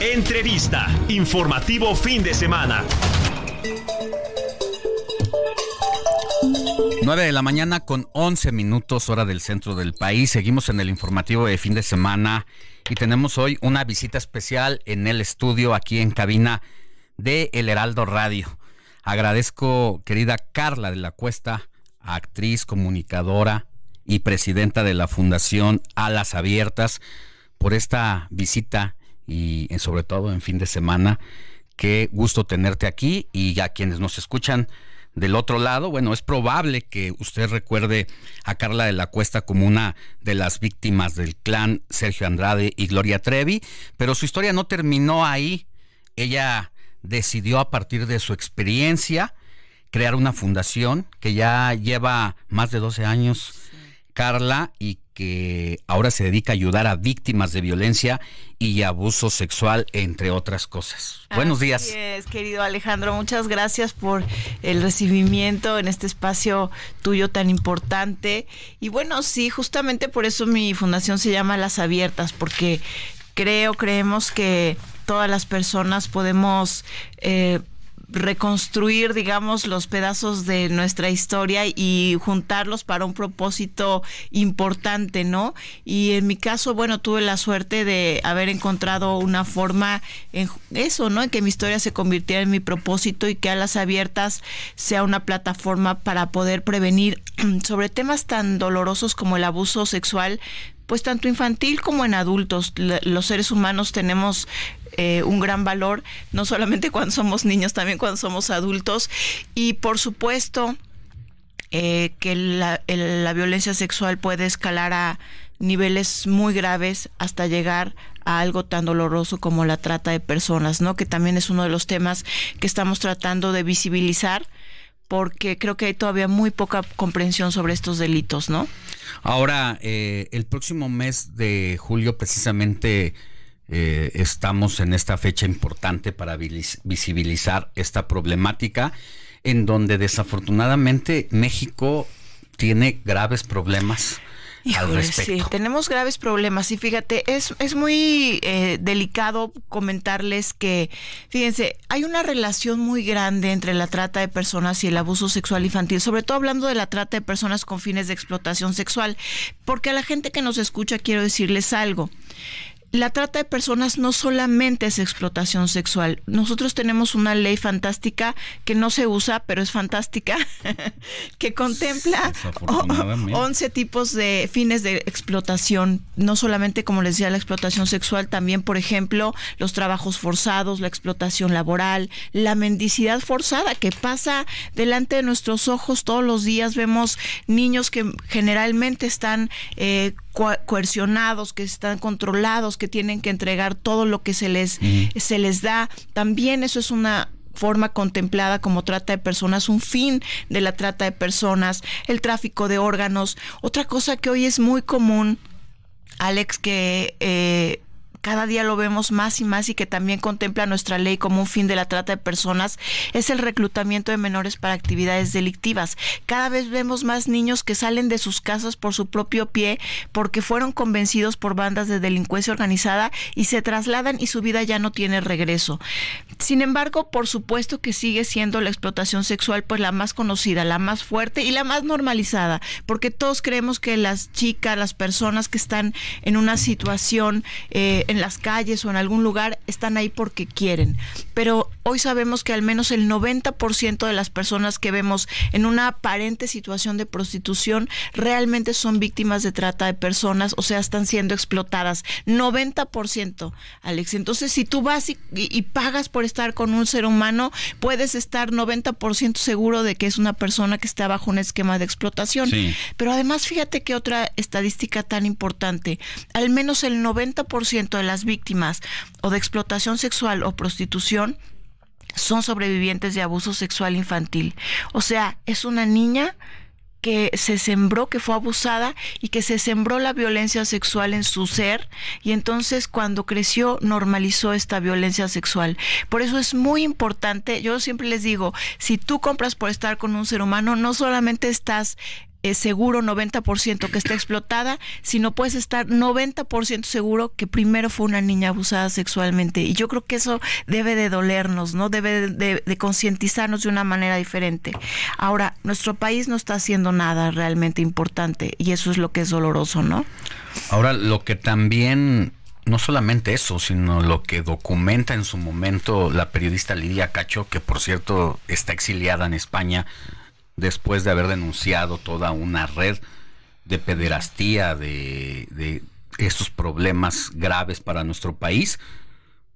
Entrevista. Informativo fin de semana. 9 de la mañana con 11 minutos hora del centro del país. Seguimos en el informativo de fin de semana y tenemos hoy una visita especial en el estudio aquí en cabina de El Heraldo Radio. Agradezco, querida Carla de la Cuesta, actriz, comunicadora y presidenta de la Fundación Alas Abiertas, por esta visita y eh, sobre todo en fin de semana. Qué gusto tenerte aquí y a quienes nos escuchan del otro lado, bueno, es probable que usted recuerde a Carla de la Cuesta como una de las víctimas del clan Sergio Andrade y Gloria Trevi, pero su historia no terminó ahí. Ella decidió a partir de su experiencia crear una fundación que ya lleva más de 12 años Carla y que ahora se dedica a ayudar a víctimas de violencia y abuso sexual, entre otras cosas. Buenos días. querido Alejandro, muchas gracias por el recibimiento en este espacio tuyo tan importante. Y bueno, sí, justamente por eso mi fundación se llama Las Abiertas, porque creo, creemos que todas las personas podemos... Eh, reconstruir, digamos, los pedazos de nuestra historia y juntarlos para un propósito importante, ¿no? Y en mi caso, bueno, tuve la suerte de haber encontrado una forma en eso, ¿no? En que mi historia se convirtiera en mi propósito y que Alas Abiertas sea una plataforma para poder prevenir sobre temas tan dolorosos como el abuso sexual pues tanto infantil como en adultos, los seres humanos tenemos eh, un gran valor, no solamente cuando somos niños, también cuando somos adultos. Y por supuesto eh, que la, violencia sexual puede escalar a niveles muy graves hasta llegar a algo tan doloroso como la trata de personas, ¿no? Que también es uno de los temas que estamos tratando de visibilizar porque creo que hay todavía muy poca comprensión sobre estos delitos, ¿no? Ahora, eh, el próximo mes de julio precisamente eh, estamos en esta fecha importante para visibilizar esta problemática en donde desafortunadamente México tiene graves problemas. al respecto. tenemos graves problemas y fíjate, es, es muy eh, delicado comentarles que, fíjense, hay una relación muy grande entre la trata de personas y el abuso sexual infantil, sobre todo hablando de la trata de personas con fines de explotación sexual, porque a la gente que nos escucha quiero decirles algo la trata de personas no solamente es explotación sexual. Nosotros tenemos una ley fantástica que no se usa, pero es fantástica, que contempla 11 tipos de fines de explotación. No solamente, como les decía, la explotación sexual, también, por ejemplo, los trabajos forzados, la explotación laboral, la mendicidad forzada que pasa delante de nuestros ojos todos los días. Vemos niños que generalmente están... Eh, coercionados, que están controlados, que tienen que entregar todo lo que se les, se les da. También eso es una forma contemplada como trata de personas, un fin de la trata de personas, el tráfico de órganos. Otra cosa que hoy es muy común, Alex, que eh, cada día lo vemos más y más y que también contempla nuestra ley como un fin de la trata de personas es el reclutamiento de menores para actividades delictivas. Cada vez vemos más niños que salen de sus casas por su propio pie porque fueron convencidos por bandas de delincuencia organizada y se trasladan y su vida ya no tiene regreso. Sin embargo, por supuesto que sigue siendo la explotación sexual pues la más conocida, la más fuerte y la más normalizada, porque todos creemos que las chicas, las personas que están en una situación eh, en las calles o en algún lugar, están ahí porque quieren. Pero hoy sabemos que al menos el 90% de las personas que vemos en una aparente situación de prostitución realmente son víctimas de trata de personas, o sea, están siendo explotadas. 90%, Alex. Entonces, si tú vas y, pagas por estar con un ser humano, puedes estar 90% seguro de que es una persona que está bajo un esquema de explotación. Pero además, fíjate que otra estadística tan importante, al menos el 90% de las víctimas o de explotación sexual o prostitución son sobrevivientes de abuso sexual infantil. O sea, es una niña que se sembró, que fue abusada y que se sembró la violencia sexual en su ser y entonces cuando creció normalizó esta violencia sexual. Por eso es muy importante, yo siempre les digo, si tú compras por estar con un ser humano, no solamente estás es seguro 90% que está explotada, sino puedes estar 90% seguro que primero fue una niña abusada sexualmente. Y yo creo que eso debe de dolernos, ¿no? Debe de, de concientizarnos de una manera diferente. Ahora, nuestro país no está haciendo nada realmente importante y eso es lo que es doloroso, ¿no? Ahora, lo que también no solamente eso, sino lo que documenta en su momento la periodista Lidia Cacho, que por cierto está exiliada en España después de haber denunciado toda una red de pederastía, de, estos problemas graves para nuestro país,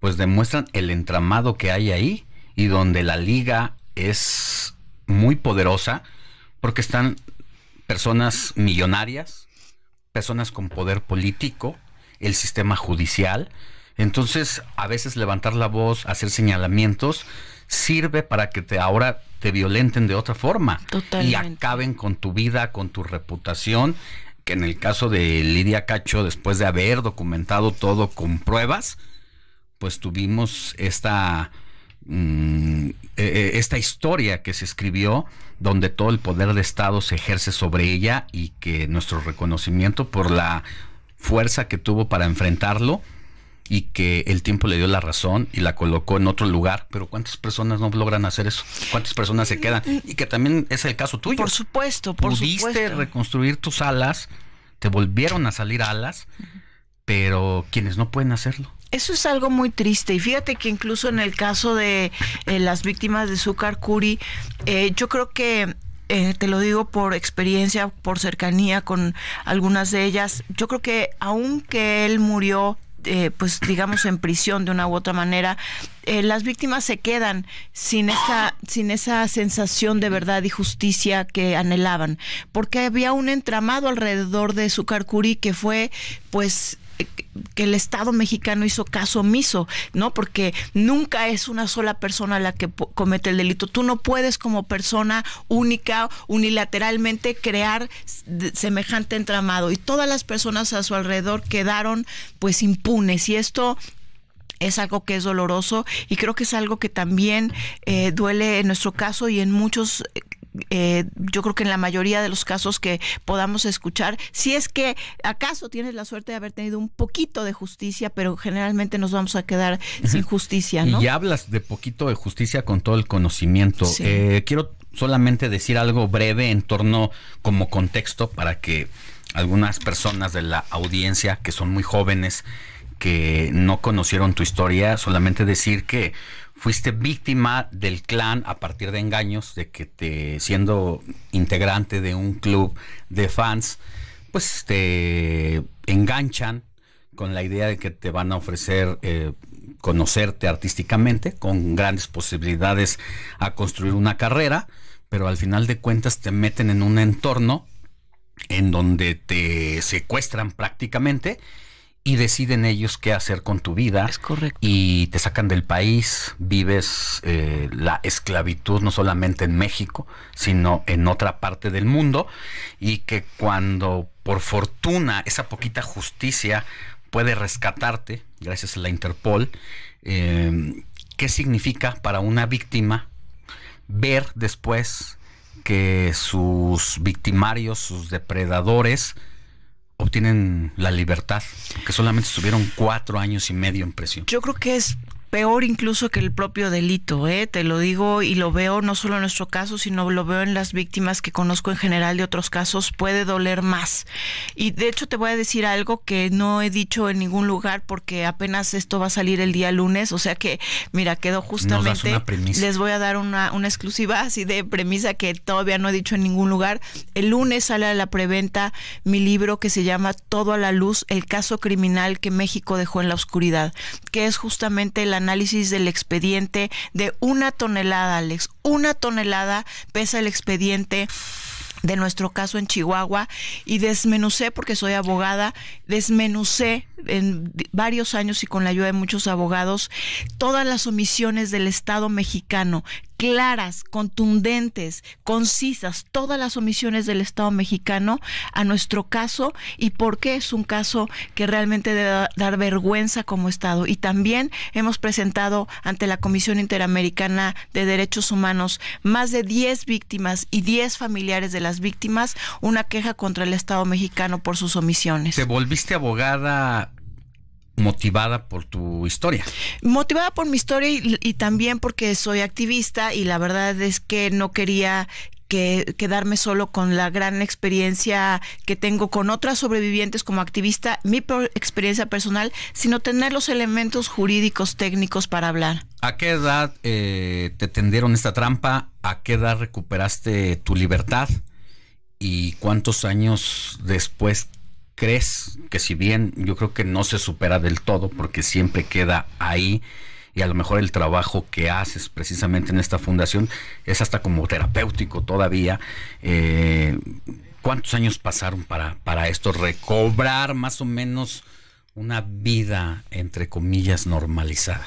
pues demuestran el entramado que hay ahí y donde la liga es muy poderosa porque están personas millonarias, personas con poder político, el sistema judicial. Entonces, a veces levantar la voz, hacer señalamientos, sirve para que te ahora te violenten de otra forma y acaben con tu vida, con tu reputación, que en el caso de Lidia Cacho, después de haber documentado todo con pruebas, pues tuvimos esta mm, e, e, esta historia que se escribió donde todo el poder de Estado se ejerce sobre ella y que nuestro reconocimiento por la fuerza que tuvo para enfrentarlo y que el tiempo le dio la razón y la colocó en otro lugar. Pero ¿cuántas personas no logran hacer eso? ¿Cuántas personas se quedan? Mm, mm. Y que también es el caso tuyo. Por supuesto, por Pudiste reconstruir tus alas, te volvieron a salir alas, pero quienes no pueden hacerlo. Eso es algo muy triste. Y fíjate que incluso en el caso de eh, las víctimas de Zucar Curi, eh, yo creo que eh, te lo digo por experiencia, por cercanía con algunas de ellas, yo creo que aunque él murió eh, pues digamos en prisión de una u otra manera, eh, las víctimas se quedan sin esa, sin esa sensación de verdad y justicia que anhelaban, porque había un entramado alrededor de Sucarcurí que fue pues que el Estado mexicano hizo caso omiso, ¿no? Porque nunca es una sola persona la que comete el delito. Tú no puedes como persona única, unilateralmente crear semejante entramado. Y todas las personas a su alrededor quedaron pues impunes. Y esto es algo que es doloroso y creo que es algo que también eh, duele en nuestro caso y en muchos eh, eh, yo creo que en la mayoría de los casos que podamos escuchar, si es que acaso tienes la suerte de haber tenido un poquito de justicia, pero generalmente nos vamos a quedar sin justicia. ¿no? Y hablas de poquito de justicia con todo el conocimiento. Eh, quiero solamente decir algo breve en torno como contexto para que algunas personas de la audiencia que son muy jóvenes que no conocieron tu historia, solamente decir que fuiste víctima del clan a partir de engaños, de que te, siendo integrante de un club de fans, pues te enganchan con la idea de que te van a ofrecer eh, conocerte artísticamente, con grandes posibilidades a construir una carrera, pero al final de cuentas te meten en un entorno en donde te secuestran prácticamente y deciden ellos qué hacer con tu vida. Es correcto. Y te sacan del país, vives eh, la esclavitud no solamente en México, sino en otra parte del mundo, y que cuando por fortuna esa poquita justicia puede rescatarte, gracias a la Interpol, em, ¿qué significa para una víctima ver después que sus victimarios, sus depredadores, obtienen la libertad, que solamente estuvieron cuatro años y medio en prisión. Yo creo que es peor incluso que el propio delito, ¿eh? te lo digo y lo veo no solo en nuestro caso, sino lo veo en las víctimas que conozco en general de otros casos, puede doler más. Y de hecho te voy a decir algo que no he dicho en ningún lugar porque apenas esto va a salir el día lunes, o sea que, mira, quedó justamente, les voy a dar una, una exclusiva así de premisa que todavía no he dicho en ningún lugar. El lunes sale a la preventa mi libro que se llama Todo a la luz, el caso criminal que México dejó en la oscuridad, que es justamente la análisis del expediente de una tonelada, Alex. Una tonelada pesa el expediente de nuestro caso en Chihuahua y desmenucé, porque soy abogada, desmenucé en varios años y con la ayuda de muchos abogados todas las omisiones del Estado mexicano claras, contundentes, concisas, todas las omisiones del Estado mexicano a nuestro caso y por qué es un caso que realmente debe dar vergüenza como Estado. Y también hemos presentado ante la Comisión Interamericana de Derechos Humanos más de 10 víctimas y 10 familiares de las víctimas una queja contra el Estado mexicano por sus omisiones. Te volviste abogada motivada por tu historia. Motivada por mi historia y, también porque soy activista y la verdad es que no quería que quedarme solo con la gran experiencia que tengo con otras sobrevivientes como activista, mi experiencia personal, sino tener los elementos jurídicos técnicos para hablar. ¿A qué edad eh, te tendieron esta trampa? ¿A qué edad recuperaste tu libertad? ¿Y cuántos años después crees que si bien yo creo que no se supera del todo, porque siempre queda ahí, y a lo mejor el trabajo que haces precisamente en esta fundación es hasta como terapéutico todavía. Eh, ¿Cuántos años pasaron para, para esto? Recobrar más o menos una vida, entre comillas, normalizada.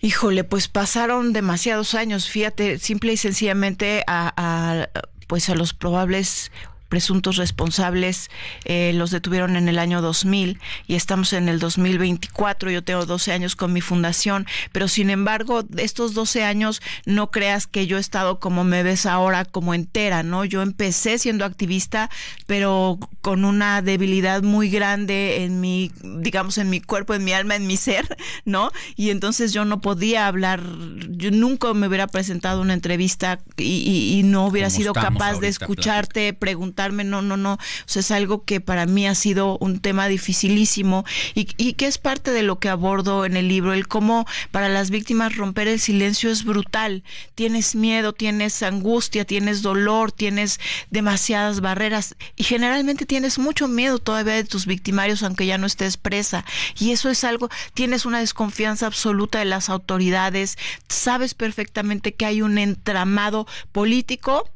Híjole, pues pasaron demasiados años, fíjate, simple y sencillamente a, a pues a los probables presuntos responsables eh, los detuvieron en el año 2000 y estamos en el 2024. Yo tengo 12 años con mi fundación, pero sin embargo, estos 12 años no creas que yo he estado como me ves ahora, como entera, ¿no? Yo empecé siendo activista, pero con una debilidad muy grande en mi, digamos, en mi cuerpo, en mi alma, en mi ser, ¿no? Y entonces yo no podía hablar, yo nunca me hubiera presentado una entrevista y, no hubiera sido capaz de escucharte, preguntar no, no, no. es algo que para mí ha sido un tema dificilísimo y, y que es parte de lo que abordo en el libro, el cómo para las víctimas romper el silencio es brutal. Tienes miedo, tienes angustia, tienes dolor, tienes demasiadas barreras y generalmente tienes mucho miedo todavía de tus victimarios aunque ya no estés presa. Y eso es algo, tienes una desconfianza absoluta de las autoridades, sabes perfectamente que hay un entramado político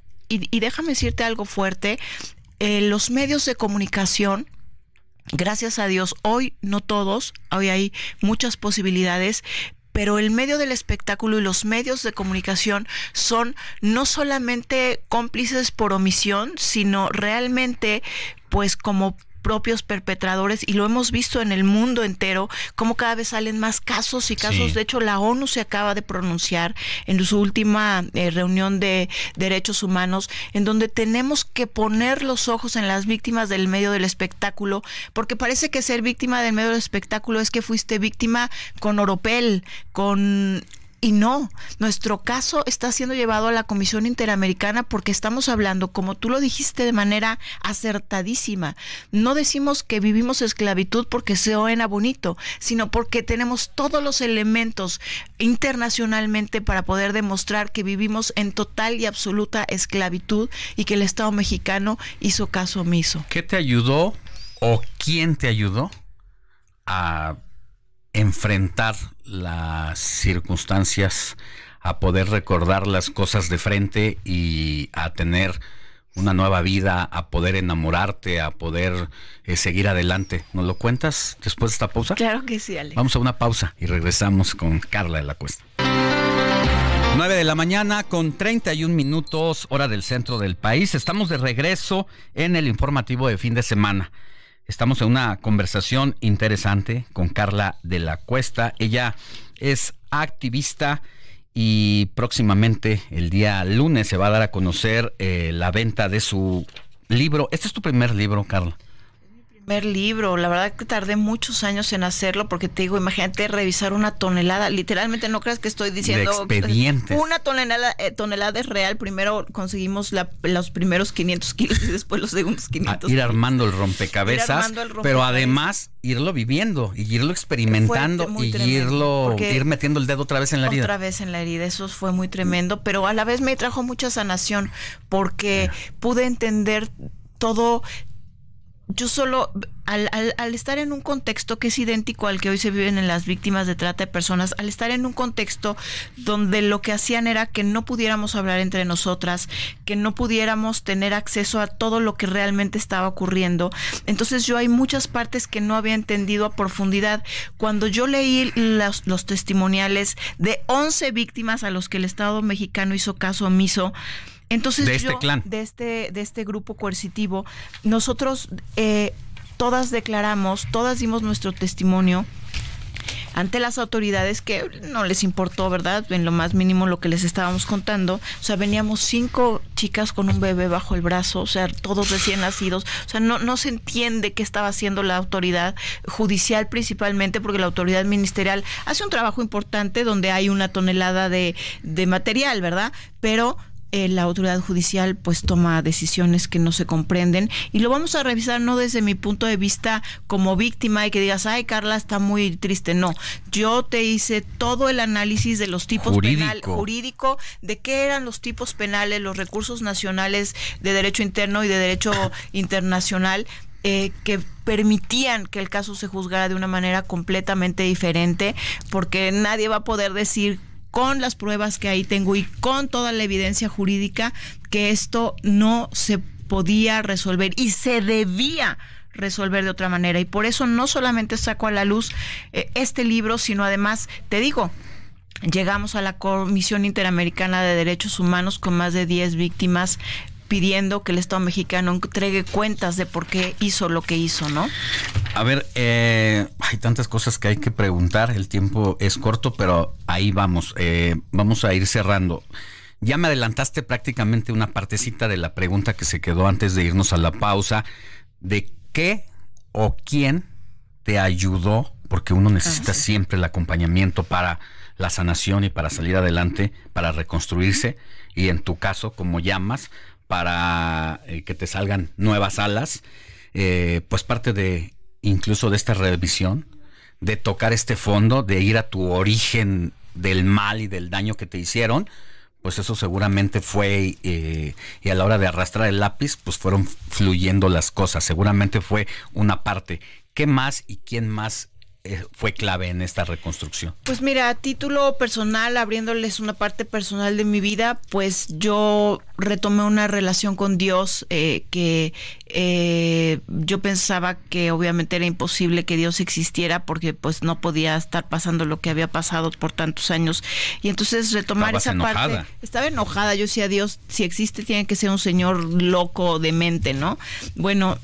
y, déjame decirte algo fuerte, eh, los medios de comunicación, gracias a Dios, hoy no todos, hoy hay muchas posibilidades, pero el medio del espectáculo y los medios de comunicación son no solamente cómplices por omisión, sino realmente pues como propios perpetradores y lo hemos visto en el mundo entero, como cada vez salen más casos y casos. De hecho, la ONU se acaba de pronunciar en su última eh, reunión de derechos humanos, en donde tenemos que poner los ojos en las víctimas del medio del espectáculo, porque parece que ser víctima del medio del espectáculo es que fuiste víctima con oropel, con y no, nuestro caso está siendo llevado a la Comisión Interamericana porque estamos hablando, como tú lo dijiste de manera acertadísima, no decimos que vivimos esclavitud porque se oena bonito, sino porque tenemos todos los elementos internacionalmente para poder demostrar que vivimos en total y absoluta esclavitud y que el Estado mexicano hizo caso omiso. ¿Qué te ayudó o quién te ayudó a enfrentar las circunstancias, a poder recordar las cosas de frente y a tener una nueva vida, a poder enamorarte, a poder eh, seguir adelante. ¿Nos lo cuentas después de esta pausa? Claro que sí, Ale. Vamos a una pausa y regresamos con Carla de la Cuesta. 9 de la mañana con 31 minutos hora del centro del país. Estamos de regreso en el informativo de fin de semana. Estamos en una conversación interesante con Carla de la Cuesta. Ella es activista y próximamente el día lunes se va a dar a conocer eh, la venta de su libro. Este es tu primer libro, Carla primer libro, la verdad que tardé muchos años en hacerlo porque te digo, imagínate revisar una tonelada, literalmente no creas que estoy diciendo eh, expedientes. una tonelada, eh, tonelada es real, primero conseguimos los primeros 500 kilos y después los segundos 500. Ah, ir armando el rompecabezas, pero además irlo viviendo y irlo experimentando y irlo ir metiendo el dedo otra vez en la herida. Otra vez en la herida, eso fue muy tremendo, pero a la vez me trajo mucha sanación porque pude entender todo yo solo, al, al, estar en un contexto que es idéntico al que hoy se viven en las víctimas de trata de personas, al estar en un contexto donde lo que hacían era que no pudiéramos hablar entre nosotras, que no pudiéramos tener acceso a todo lo que realmente estaba ocurriendo. Entonces yo hay muchas partes que no había entendido a profundidad. Cuando yo leí los, testimoniales de 11 víctimas a los que el Estado mexicano hizo caso omiso, entonces de este De este, de este grupo coercitivo, nosotros eh, todas declaramos, todas dimos nuestro testimonio ante las autoridades que no les importó, ¿verdad? En lo más mínimo lo que les estábamos contando. O sea, veníamos cinco chicas con un bebé bajo el brazo, o sea, todos recién nacidos. O sea, no, no se entiende qué estaba haciendo la autoridad judicial principalmente, porque la autoridad ministerial hace un trabajo importante donde hay una tonelada de, de material, ¿verdad? Pero eh, la autoridad judicial pues toma decisiones que no se comprenden y lo vamos a revisar no desde mi punto de vista como víctima y que digas, ay Carla está muy triste, no, yo te hice todo el análisis de los tipos jurídico. jurídico, de qué eran los tipos penales, los recursos nacionales de derecho interno y de derecho internacional eh, que permitían que el caso se juzgara de una manera completamente diferente, porque nadie va a poder decir con las pruebas que ahí tengo y con toda la evidencia jurídica que esto no se podía resolver y se debía resolver de otra manera. Y por eso no solamente saco a la luz eh, este libro, sino además, te digo, llegamos a la Comisión Interamericana de Derechos Humanos con más de 10 víctimas pidiendo que el Estado mexicano entregue cuentas de por qué hizo lo que hizo, ¿no? A ver, eh, hay tantas cosas que hay que preguntar, el tiempo es corto, pero ahí vamos, eh, vamos a ir cerrando. Ya me adelantaste prácticamente una partecita de la pregunta que se quedó antes de irnos a la pausa, de qué o quién te ayudó, porque uno necesita ah, siempre el acompañamiento para la sanación y para salir adelante, para reconstruirse, y en tu caso, como llamas, para eh, que te salgan nuevas alas, eh, pues parte de incluso de esta revisión, de tocar este fondo, de ir a tu origen del mal y del daño que te hicieron, pues eso seguramente fue, eh, y a la hora de arrastrar el lápiz, pues fueron fluyendo las cosas, seguramente fue una parte. ¿Qué más y quién más eh, fue clave en esta reconstrucción? Pues mira, a título personal, abriéndoles una parte personal de mi vida, pues yo retomé una relación con Dios eh, que eh, yo pensaba que obviamente era imposible que Dios existiera porque pues no podía estar pasando lo que había pasado por tantos años. Y entonces retomar esa parte... Estaba enojada, yo decía, Dios, si existe tiene que ser un señor loco, demente, ¿no? Bueno,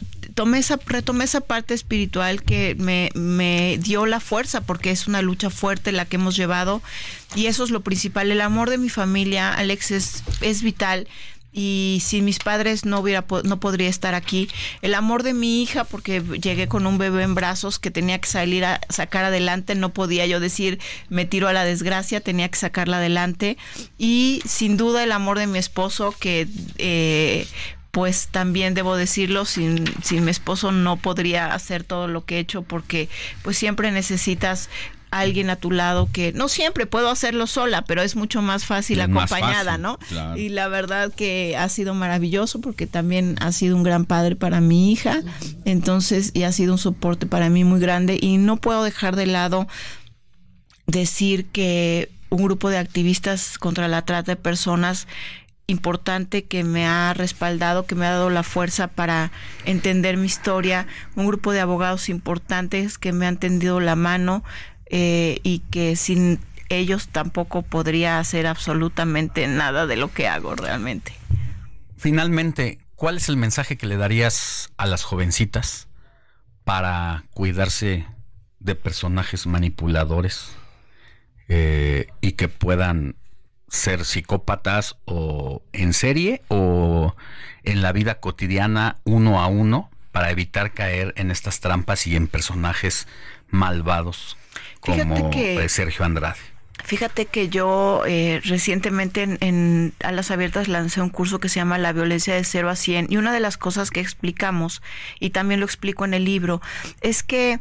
esa, retomé esa parte espiritual que me, me dio la fuerza, porque es una lucha fuerte la que hemos llevado y eso es lo principal. El amor de mi familia, Alex, es, vital y sin mis padres no hubiera no podría estar aquí el amor de mi hija porque llegué con un bebé en brazos que tenía que salir a sacar adelante no podía yo decir me tiro a la desgracia tenía que sacarla adelante y sin duda el amor de mi esposo que eh, pues también debo decirlo, sin, sin mi esposo no podría hacer todo lo que he hecho porque pues siempre necesitas alguien a tu lado que no siempre puedo hacerlo sola, pero es mucho más fácil acompañada, ¿no? Y la verdad que ha sido maravilloso porque también ha sido un gran padre para mi hija, entonces y ha sido un soporte para mí muy grande y no puedo dejar de lado decir que un grupo de activistas contra la trata de personas importante que me ha respaldado, que me ha dado la fuerza para entender mi historia, un grupo de abogados importantes que me han tendido la mano eh, y que sin ellos tampoco podría hacer absolutamente nada de lo que hago realmente. Finalmente, ¿cuál es el mensaje que le darías a las jovencitas para cuidarse de personajes manipuladores eh, y que puedan ser psicópatas o en serie o en la vida cotidiana uno a uno para evitar caer en estas trampas y en personajes malvados como eh, Sergio Andrade. Fíjate que yo eh, recientemente en, en Alas Abiertas lancé un curso que se llama La violencia de 0 a 100 y una de las cosas que explicamos, y también lo explico en el libro, es que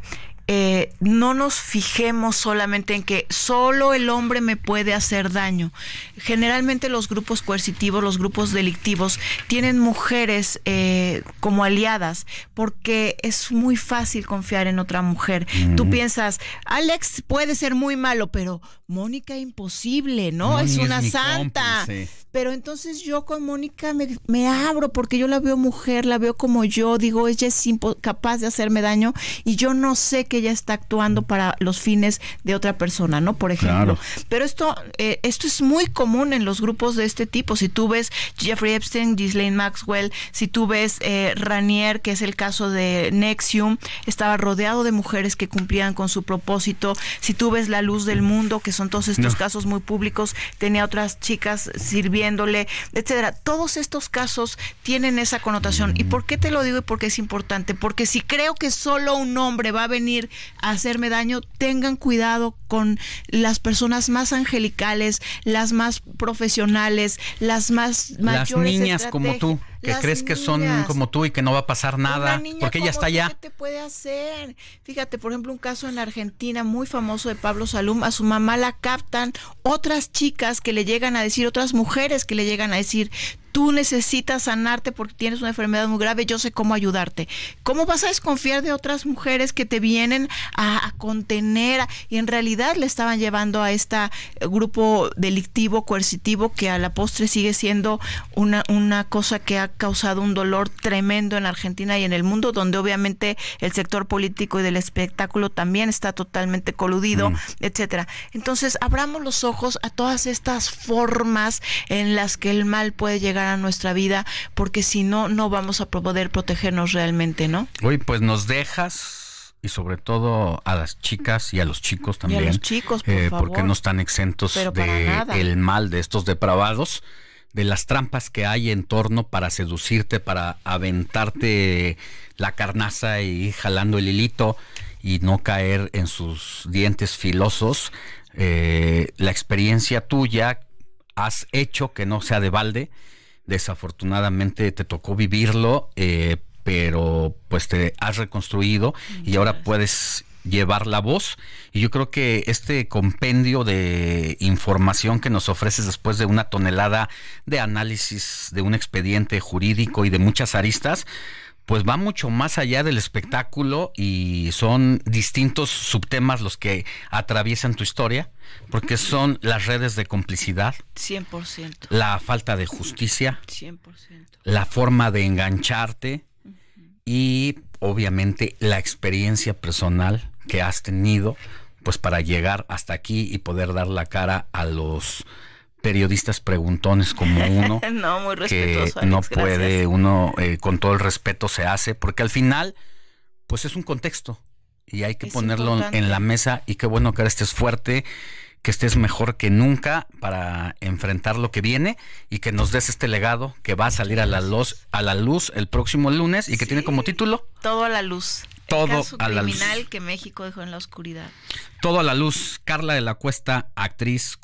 eh, no nos fijemos solamente en que solo el hombre me puede hacer daño. Generalmente los grupos coercitivos, los grupos delictivos, tienen mujeres eh, como aliadas porque es muy fácil confiar en otra mujer. Tú piensas, Alex puede ser muy malo, pero Mónica imposible, ¿no? es una santa. Pero entonces yo con Mónica me, abro porque yo la veo mujer, la veo como yo, digo, ella es capaz de hacerme daño y yo no sé que ella está actuando para los fines de otra persona, ¿no? Por ejemplo. Pero esto, eh, esto es muy común en los grupos de este tipo. Si tú ves Jeffrey Epstein, Ghislaine Maxwell, si tú ves eh, Ranier, que es el caso de Nexium, estaba rodeado de mujeres que cumplían con su propósito. Si tú ves La Luz del Mundo, que son todos estos casos muy públicos, tenía otras chicas sirviéndole, etcétera. Todos estos casos tienen esa connotación. ¿Y por qué te lo digo y por qué es importante? Porque si creo que solo un hombre va a venir a hacerme daño, tengan cuidado con las personas más angelicales, las más profesionales, las más mayores. Las niñas como tú que crees que son como tú y que no va a pasar nada, porque ella está allá. te puede hacer? Fíjate, por ejemplo, un caso en la Argentina muy famoso de Pablo Salum, a su mamá la captan otras chicas que le llegan a decir, otras mujeres que le llegan a decir, tú necesitas sanarte porque tienes una enfermedad muy grave, yo sé cómo ayudarte. ¿Cómo vas a desconfiar de otras mujeres que te vienen a, contener y en realidad le estaban llevando a este grupo delictivo, coercitivo, que a la postre sigue siendo una, una cosa que ha causado un dolor tremendo en Argentina y en el mundo, donde obviamente el sector político y del espectáculo también está totalmente coludido, mm. etcétera. Entonces, abramos los ojos a todas estas formas en las que el mal puede llegar a nuestra vida, porque si no, no vamos a poder protegernos realmente, ¿no? hoy pues nos dejas y sobre todo a las chicas y a los chicos también. chicos, eh, Porque no están exentos de el mal de estos depravados, de las trampas que hay en torno para seducirte, para aventarte la carnaza y jalando el hilito y no caer en sus dientes filosos. Eh, la experiencia tuya has hecho que no sea de balde desafortunadamente te tocó vivirlo, eh, pero pues te has reconstruido y ahora puedes llevar la voz. Y yo creo que este compendio de información que nos ofreces después de una tonelada de análisis de un expediente jurídico y de muchas aristas, pues va mucho más allá del espectáculo y son distintos subtemas los que atraviesan tu historia, porque son las redes de complicidad. 100%. La falta de justicia. 100%. La forma de engancharte y obviamente la experiencia personal que has tenido, pues para llegar hasta aquí y poder dar la cara a los periodistas preguntones como uno. no, que no puede, uno eh, con todo el respeto se hace, porque al final, pues es un contexto y hay que ponerlo en la mesa y qué bueno que ahora estés fuerte que estés mejor que nunca para enfrentar lo que viene y que nos des este legado que va a salir a la luz, a la luz el próximo lunes y que tiene como título Todo a la luz. Todo el caso la criminal que México dejó en la oscuridad. Todo a la luz, Carla de la Cuesta, actriz,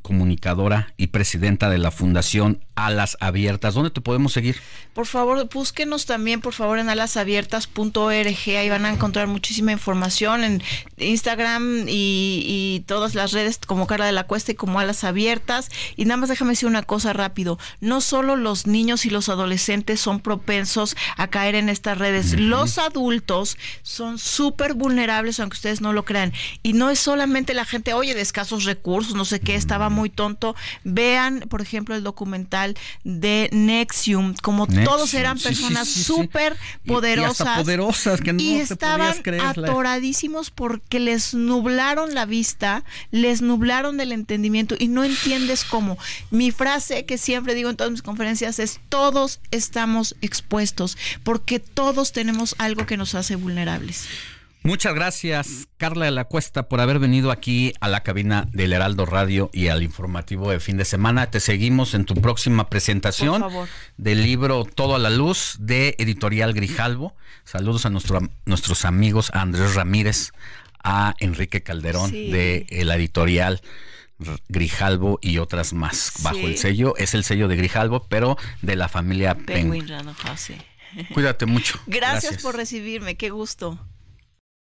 comunicadora y presidenta de la Fundación Alas Abiertas. ¿Dónde te podemos seguir? Por favor, búsquenos también, por favor, en alasabiertas.org. Ahí van a encontrar muchísima información en Instagram y, todas las redes como Carla de la Cuesta y como Alas Abiertas. Y nada más déjame decir una cosa rápido. No solo los niños y los adolescentes son propensos a caer en estas redes. Los adultos son súper vulnerables, aunque ustedes no lo crean. Y no es solamente la gente, oye, de escasos recursos, no sé qué, estaba muy tonto. Vean, por ejemplo, el documental de Nexium, como todos eran personas súper poderosas. Y, poderosas que no te estaban creer, atoradísimos porque les nublaron la vista, les nublaron el entendimiento y no entiendes cómo. Mi frase que siempre digo en todas mis conferencias es, todos estamos expuestos porque todos tenemos algo que nos hace vulnerables. Muchas gracias, Carla de la Cuesta, por haber venido aquí a la cabina del Heraldo Radio y al informativo de fin de semana. Te seguimos en tu próxima presentación del libro Todo a la Luz de Editorial Grijalvo. Saludos a nuestro, nuestros amigos a Andrés Ramírez, a Enrique Calderón de la editorial. Grijalvo y otras más bajo el sello, es el sello de Grijalvo, pero de la familia Penguin. Ah, Cuídate mucho. Gracias por recibirme, qué gusto.